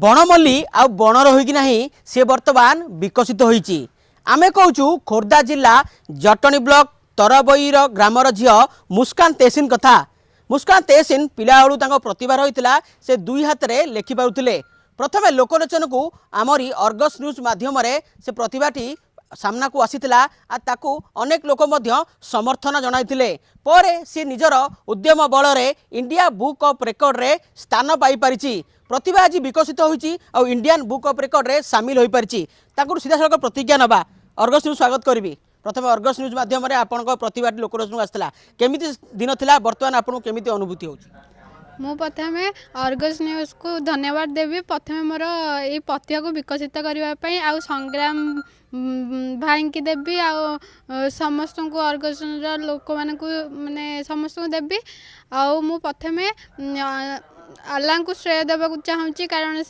ବଣମଲ୍ଲୀ ଆଉ ବଣ ରହିକି ନାହିଁ ସେ ବର୍ତ୍ତମାନ ବିକଶିତ ହୋଇଛି ଆମେ କହୁଛୁ ଖୋର୍ଦ୍ଧା ଜିଲ୍ଲା ଜଟଣୀ ବ୍ଲକ ତରବଇର ଗ୍ରାମର ଝିଅ ମୁସ୍କାନ ତେସିନ କଥା ମୁସ୍କାନ ତେସିନ ପିଲାବେଳୁ ତାଙ୍କ ପ୍ରତିଭା ରହିଥିଲା ସେ ଦୁଇ ହାତରେ ଲେଖିପାରୁଥିଲେ ପ୍ରଥମେ ଲୋକଲୋଚନକୁ ଆମରି ଅର୍ଗସ ନ୍ୟୁଜ୍ ମାଧ୍ୟମରେ ସେ ପ୍ରତିଭାଟି ସାମ୍ନାକୁ ଆସିଥିଲା ଆଉ ତାକୁ ଅନେକ ଲୋକ ମଧ୍ୟ ସମର୍ଥନ ଜଣାଇଥିଲେ ପରେ ସେ ନିଜର ଉଦ୍ୟମ ବଳରେ ଇଣ୍ଡିଆ ବୁକ୍ ଅଫ୍ ରେକର୍ଡ଼ରେ ସ୍ଥାନ ପାଇପାରିଛି प्रतिभा आज बिकसित हुन्छ आउँ इन्डिया बुक अफ रेकर्ड सामलि सीधा सिधासल प्रतिज्ञा ना न्यूज स्वागत गरे प्रथमे अर्गज न्युज माध्यम प्रतिभाजी आमिला बर्तमान आउनु केुभूति मु प्रथमे अर्गस न्यूज को धन्यवाद दे प्रथमे म प्रतिभाको बिकसित गर्दा आउ भाइक देबि आ सम अर्गज र लोक म समस्त आउँ प्रथमे ଆଲ୍ଲାଙ୍କୁ ଶ୍ରେୟ ଦେବାକୁ ଚାହୁଁଛି କାରଣ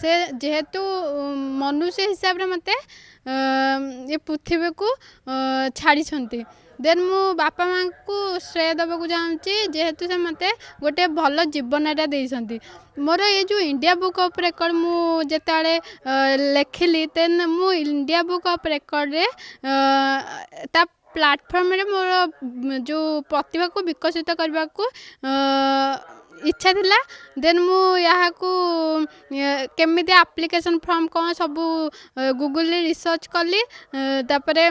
ସେ ଯେହେତୁ ମନୁଷ୍ୟ ହିସାବରେ ମୋତେ ଏ ପୃଥିବୀକୁ ଛାଡ଼ିଛନ୍ତି ଦେନ୍ ମୁଁ ବାପା ମାଆଙ୍କୁ ଶ୍ରେୟ ଦେବାକୁ ଚାହୁଁଛି ଯେହେତୁ ସେ ମୋତେ ଗୋଟେ ଭଲ ଜୀବନଟା ଦେଇଛନ୍ତି ମୋର ଏ ଯେଉଁ ଇଣ୍ଡିଆ ବୁକ୍ ଅଫ୍ ରେକର୍ଡ଼ ମୁଁ ଯେତେବେଳେ ଲେଖିଲି ଦେନ୍ ମୁଁ ଇଣ୍ଡିଆ ବୁକ୍ ଅଫ୍ ରେକର୍ଡ଼ରେ ତା ପ୍ଲାଟଫର୍ମରେ ମୋର ଯେଉଁ ପ୍ରତିଭାକୁ ବିକଶିତ କରିବାକୁ ইচ্ছা ଥିଲା ଦେନ୍ ମୁଁ ଏହାକୁ କେମିତି ଆପ୍ଲିକେସନ୍ ଫର୍ମ କ'ଣ ସବୁ ଗୁଗୁଲରେ ରିସର୍ଚ୍ଚ କଲି ତାପରେ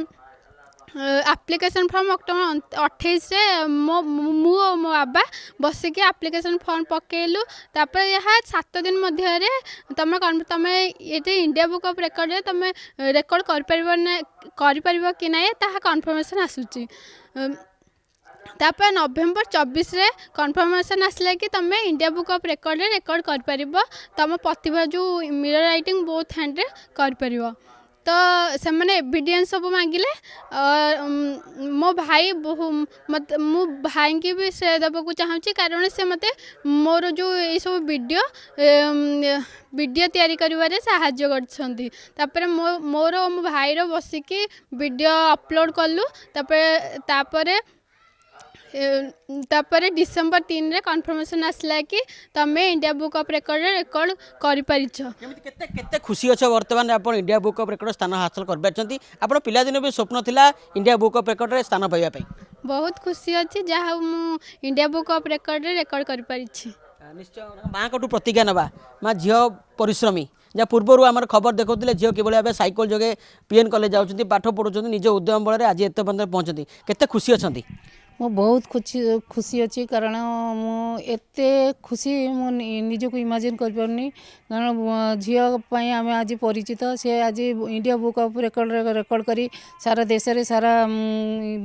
ଆପ୍ଲିକେସନ୍ ଫର୍ମ ଅକ୍ଟୋବର ଅଠେଇଶରେ ମୋ ମୁଁ ଓ ମୋ ବାବା ବସିକି ଆପ୍ଲିକେସନ୍ ଫର୍ମ ପକାଇଲୁ ତାପରେ ଏହା ସାତ ଦିନ ମଧ୍ୟରେ ତୁମେ ତୁମେ ଏଠି ଇଣ୍ଡିଆ ବୁକ୍ ଅଫ୍ ରେକର୍ଡ଼ରେ ତୁମେ ରେକର୍ଡ଼ କରିପାରିବ ନା କରିପାରିବ କି ନାହିଁ ତାହା କନଫର୍ମେସନ୍ ଆସୁଛି ତାପରେ ନଭେମ୍ବର ଚବିଶରେ କନଫର୍ମେସନ୍ ଆସିଲା କି ତୁମେ ଇଣ୍ଡିଆ ବୁକ୍ ଅଫ୍ ରେକର୍ଡ଼ରେ ରେକର୍ଡ଼ କରିପାରିବ ତୁମ ପ୍ରତିଭା ଯେଉଁ ମିରର୍ ରାଇଟିଂ ବୋଥ ହ୍ୟାଣ୍ଡରେ କରିପାରିବ ତ ସେମାନେ ଏଭିଡେନ୍ସ ସବୁ ମାଗିଲେ ମୋ ଭାଇ ମୋତେ ମୁଁ ଭାଇଙ୍କି ବି ସେ ଦେବାକୁ ଚାହୁଁଛି କାରଣ ସେ ମୋତେ ମୋର ଯେଉଁ ଏଇସବୁ ଭିଡ଼ିଓ ଭିଡ଼ିଓ ତିଆରି କରିବାରେ ସାହାଯ୍ୟ କରିଛନ୍ତି ତାପରେ ମୋ ମୋର ମୋ ଭାଇର ବସିକି ଭିଡ଼ିଓ ଅପଲୋଡ଼ କଲୁ ତାପରେ ତାପରେ ତାପରେ ଡିସେମ୍ବର ତିନିରେ କନଫର୍ମେସନ୍ ଆସିଲା କି ତମେ ଇଣ୍ଡିଆ ବୁକ୍ ଅଫ୍ ରେକର୍ଡ଼ରେ ରେକର୍ଡ଼ କରିପାରିଛ କେତେ କେତେ ଖୁସି ଅଛ ବର୍ତ୍ତମାନ ଆପଣ ଇଣ୍ଡିଆ ବୁକ୍ ଅଫ୍ ରେକର୍ଡ଼ ସ୍ଥାନ ହାସଲ କରିପାରିଛନ୍ତି ଆପଣ ପିଲାଦିନ ବି ସ୍ୱପ୍ନ ଥିଲା ଇଣ୍ଡିଆ ବୁକ୍ ଅଫ୍ ରେକର୍ଡ଼ରେ ସ୍ଥାନ ପାଇବା ପାଇଁ ବହୁତ ଖୁସି ଅଛି ଯାହା ହଉ ମୁଁ ଇଣ୍ଡିଆ ବୁକ୍ ଅଫ୍ ରେକର୍ଡ଼ରେ ରେକର୍ଡ଼ କରିପାରିଛି ନିଶ୍ଚୟ ମାଆଙ୍କଠୁ ପ୍ରତିଜ୍ଞା ନେବା ମା ଝିଅ ପରିଶ୍ରମୀ যা পূর্বর আমার খবর দেখুলে ঝিও কিভাবে ভাবে সাইকেল যোগে পিএন কলেজ যাচ্ছেন পাঠ পড়ুছেন নিজ উদ্যম বলরে আজ এত পর্যন্ত পৌঁছতে কেতে খুশি অনেক ମୁଁ ବହୁତ ଖୁସି ଖୁସି ଅଛି କାରଣ ମୁଁ ଏତେ ଖୁସି ମୁଁ ନିଜକୁ ଇମାଜିନ୍ କରିପାରୁନି କାରଣ ଝିଅ ପାଇଁ ଆମେ ଆଜି ପରିଚିତ ସେ ଆଜି ଇଣ୍ଡିଆ ବୁକ୍ ଅଫ୍ ରେକର୍ଡ଼ରେ ରେକର୍ଡ଼ କରି ସାରା ଦେଶରେ ସାରା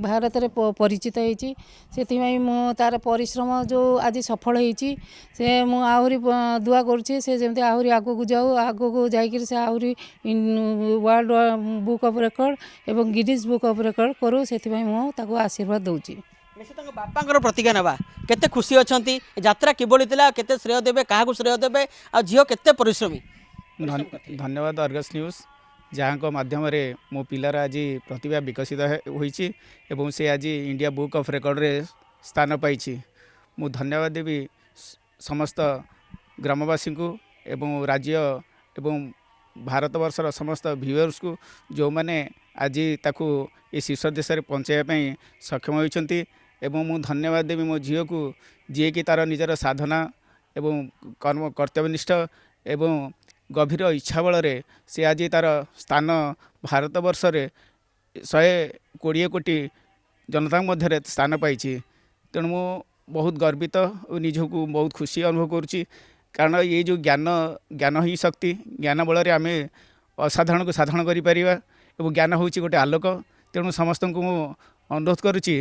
ଭାରତରେ ପରିଚିତ ହେଇଛି ସେଥିପାଇଁ ମୁଁ ତା'ର ପରିଶ୍ରମ ଯେଉଁ ଆଜି ସଫଳ ହେଇଛି ସେ ମୁଁ ଆହୁରି ଦୁଆ କରୁଛି ସେ ଯେମିତି ଆହୁରି ଆଗକୁ ଯାଉ ଆଗକୁ ଯାଇକିରି ସେ ଆହୁରି ୱାର୍ଲଡ଼ ବୁକ୍ ଅଫ୍ ରେକର୍ଡ଼ ଏବଂ ଗିନିଜ୍ ବୁକ୍ ଅଫ୍ ରେକର୍ଡ଼ କରୁ ସେଥିପାଇଁ ମୁଁ ତାକୁ ଆଶୀର୍ବାଦ ଦେଉଛି बापा प्रतिज्ञा ना के खुशी अच्छा जितना किभली श्रेय देते क्या श्रेय देते आ झी केमी धन्यवाद अर्गस न्यूज जहाँ मध्यम मो पार आज प्रतिभा विकसित आज इंडिया बुक अफ रेकर्ड स्थान पाई मुद धन्यवाद देवी समस्त ग्रामवासी को राज्य एवं भारत बर्षर समस्त भ्यूअर्स को जो मैंने आज ताकू शीर्ष देश में पहुँचापी सक्षम होती ଏବଂ ମୁଁ ଧନ୍ୟବାଦ ଦେବି ମୋ ଝିଅକୁ ଯିଏକି ତା'ର ନିଜର ସାଧନା ଏବଂ କର୍ମ କର୍ତ୍ତବ୍ୟନିଷ୍ଠ ଏବଂ ଗଭୀର ଇଚ୍ଛା ବଳରେ ସେ ଆଜି ତା'ର ସ୍ଥାନ ଭାରତବର୍ଷରେ ଶହେ କୋଡ଼ିଏ କୋଟି ଜନତାଙ୍କ ମଧ୍ୟରେ ସ୍ଥାନ ପାଇଛି ତେଣୁ ମୁଁ ବହୁତ ଗର୍ବିତ ଓ ନିଜକୁ ବହୁତ ଖୁସି ଅନୁଭବ କରୁଛି କାରଣ ଏଇ ଯେଉଁ ଜ୍ଞାନ ଜ୍ଞାନ ହିଁ ଶକ୍ତି ଜ୍ଞାନ ବଳରେ ଆମେ ଅସାଧାରଣକୁ ସାଧାରଣ କରିପାରିବା ଏବଂ ଜ୍ଞାନ ହେଉଛି ଗୋଟେ ଆଲୋକ ତେଣୁ ସମସ୍ତଙ୍କୁ ମୁଁ ଅନୁରୋଧ କରୁଛି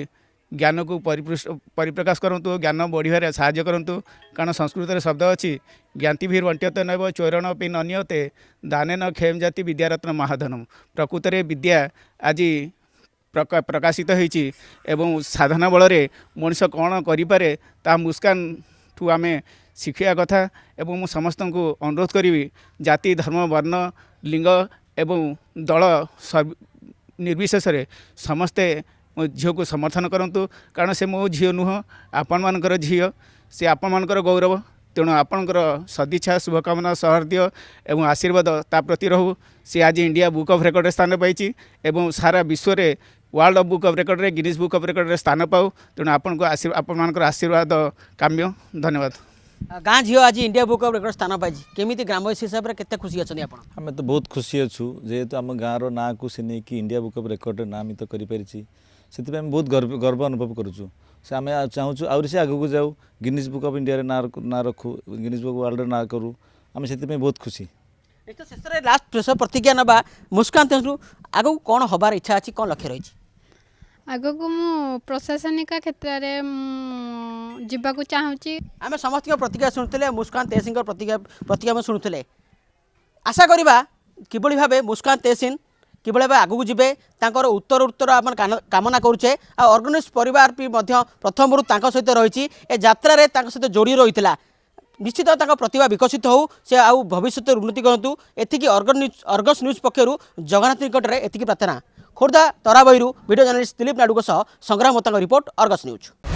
ଜ୍ଞାନକୁ ପରିପୃଷ୍ଟ ପରିପ୍ରକାଶ କରନ୍ତୁ ଜ୍ଞାନ ବଢ଼ିବାରେ ସାହାଯ୍ୟ କରନ୍ତୁ କାରଣ ସଂସ୍କୃତରେ ଶବ୍ଦ ଅଛି ଜ୍ଞାତି ଭୀର ବଣ୍ଟିତ ନେବ ଚୋରଣ ପିନ୍ ଅନିୟତେ ଦାନେ ନ କ୍ଷେମ ଜାତି ବିଦ୍ୟାରତ୍ନ ମହାଧନ ପ୍ରକୃତରେ ବିଦ୍ୟା ଆଜି ପ୍ରକାଶିତ ହୋଇଛି ଏବଂ ସାଧନା ବଳରେ ମଣିଷ କ'ଣ କରିପାରେ ତାହା ମୁସ୍କାନଠୁ ଆମେ ଶିଖିବା କଥା ଏବଂ ମୁଁ ସମସ୍ତଙ୍କୁ ଅନୁରୋଧ କରିବି ଜାତି ଧର୍ମ ବର୍ଣ୍ଣ ଲିଙ୍ଗ ଏବଂ ଦଳ ନିର୍ବିଶେଷରେ ସମସ୍ତେ ମୋ ଝିଅକୁ ସମର୍ଥନ କରନ୍ତୁ କାରଣ ସେ ମୋ ଝିଅ ନୁହଁ ଆପଣମାନଙ୍କର ଝିଅ ସେ ଆପଣମାନଙ୍କର ଗୌରବ ତେଣୁ ଆପଣଙ୍କର ସଦିଚ୍ଛା ଶୁଭକାମନା ସହର୍ଦ୍ଦୟ ଏବଂ ଆଶୀର୍ବାଦ ତା ପ୍ରତି ରହୁ ସେ ଆଜି ଇଣ୍ଡିଆ ବୁକ୍ ଅଫ୍ ରେକର୍ଡ଼ରେ ସ୍ଥାନ ପାଇଛି ଏବଂ ସାରା ବିଶ୍ୱରେ ୱାର୍ଲଡ ବୁକ୍ ଅଫ୍ ରେକର୍ଡ଼ରେ ଗିରିଜ ବୁକ୍ ଅଫ୍ ରେକର୍ଡ଼ରେ ସ୍ଥାନ ପାଉ ତେଣୁ ଆପଣଙ୍କ ଆପଣମାନଙ୍କର ଆଶୀର୍ବାଦ କାମ୍ୟ ଧନ୍ୟବାଦ ଗାଁ ଝିଅ ଆଜି ଇଣ୍ଡିଆ ବୁକ୍ ଅଫ୍ ରେକର୍ଡ଼ ସ୍ଥାନ ପାଇଛି କେମିତି ଗ୍ରାମବାସୀ ହିସାବରେ କେତେ ଖୁସି ଅଛନ୍ତି ଆପଣ ଆମେ ତ ବହୁତ ଖୁସି ଅଛୁ ଯେହେତୁ ଆମ ଗାଁର ନାଁକୁ ସେ ନେଇକି ଇଣ୍ଡିଆ ବୁକ୍ ଅଫ୍ ରେକର୍ଡ଼ରେ ନାମିତ କରିପାରିଛି ᱥეთិ મે বহুত ગર્વ અનુભવ કરુ છુ સે અમે આ ચાહું છુ આુર સે આગો કુ જાવ ગિનીસ બુક ઓફ ઇન્ડિયા રે ના રખુ ગિનીસ બુક વર્લ્ડ રે ના કરુ અમે સეთિ મે বহুত ખુશી ઇતો સસરે લાસ્ટ પ્રેશર પ્રતિજ્ઞા બા મુસ્કાંત તેસુ આગો કોણ હોવા રી ઈચ્છા આચી કોણ લક્ષ્ય રહી ચી આગો કો મુ પ્રશાસનિકા ક્ષેત્રારે જીબા કુ ચાહું ચી અમે સમસ્ત કો પ્રતિજ્ઞા સુનતલે મુસ્કાંત તેસિંગર પ્રતિજ્ઞા અમે સુનતલે આશા કરીબા કે ભળી ભાબે મુસ્કાંત તેસિન କିଭଳି ଭାବେ ଆଗକୁ ଯିବେ ତାଙ୍କର ଉତ୍ତର ଉତ୍ତର ଆମେ କାମନା କରୁଛେ ଆଉ ଅର୍ଗାନାଇଜ୍ ପରିବାର ବି ମଧ୍ୟ ପ୍ରଥମରୁ ତାଙ୍କ ସହିତ ରହିଛି ଏ ଯାତ୍ରାରେ ତାଙ୍କ ସହିତ ଯୋଡ଼ି ରହିଥିଲା ନିଶ୍ଚିତ ତାଙ୍କ ପ୍ରତିଭା ବିକଶିତ ହେଉ ସେ ଆଉ ଭବିଷ୍ୟତରେ ଉନ୍ନତି କରନ୍ତୁ ଏତିକି ଅର୍ଗସ୍ ନ୍ୟୁଜ୍ ପକ୍ଷରୁ ଜଗନ୍ନାଥ ନିକଟରେ ଏତିକି ପ୍ରାର୍ଥନା ଖୋର୍ଦ୍ଧା ତରାବଇରୁ ଭିଡ଼ିଓ ଜର୍ଣ୍ଣାଲିଷ୍ଟ ଦିଲ୍ଲୀପ ନାଡ଼ୁଙ୍କ ସହ ସଂଗ୍ରାମ ମୋତାଙ୍କ ରିପୋର୍ଟ ଅର୍ଗସ୍ ନ୍ୟୁଜ୍